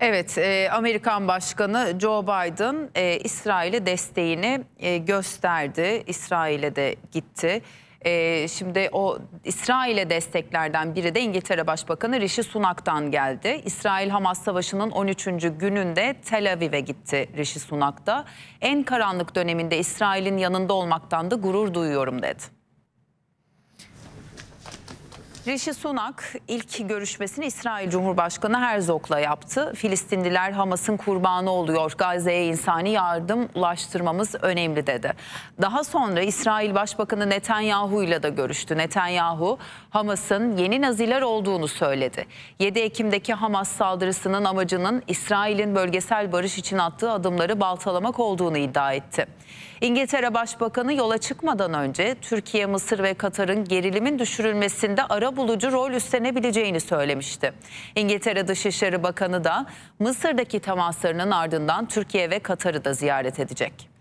Evet, e, Amerikan Başkanı Joe Biden e, İsrail'e desteğini e, gösterdi. İsrail'e de gitti. E, şimdi o İsrail'e desteklerden biri de İngiltere Başbakanı Rishi Sunak'tan geldi. İsrail-Hamas savaşının 13. gününde Tel Aviv'e gitti Rishi Sunak da. En karanlık döneminde İsrail'in yanında olmaktan da gurur duyuyorum dedi. Rishi Sunak ilk görüşmesini İsrail Cumhurbaşkanı Herzog'la yaptı. Filistinliler Hamas'ın kurbanı oluyor. Gazze'ye insani yardım ulaştırmamız önemli dedi. Daha sonra İsrail Başbakanı Netanyahu ile de görüştü. Netanyahu Hamas'ın yeni naziler olduğunu söyledi. 7 Ekim'deki Hamas saldırısının amacının İsrail'in bölgesel barış için attığı adımları baltalamak olduğunu iddia etti. İngiltere Başbakanı yola çıkmadan önce Türkiye, Mısır ve Katar'ın gerilimin düşürülmesinde ara arabulucu rol üstlenebileceğini söylemişti. İngiltere Dışişleri Bakanı da Mısır'daki temaslarının ardından Türkiye ve Katar'ı da ziyaret edecek.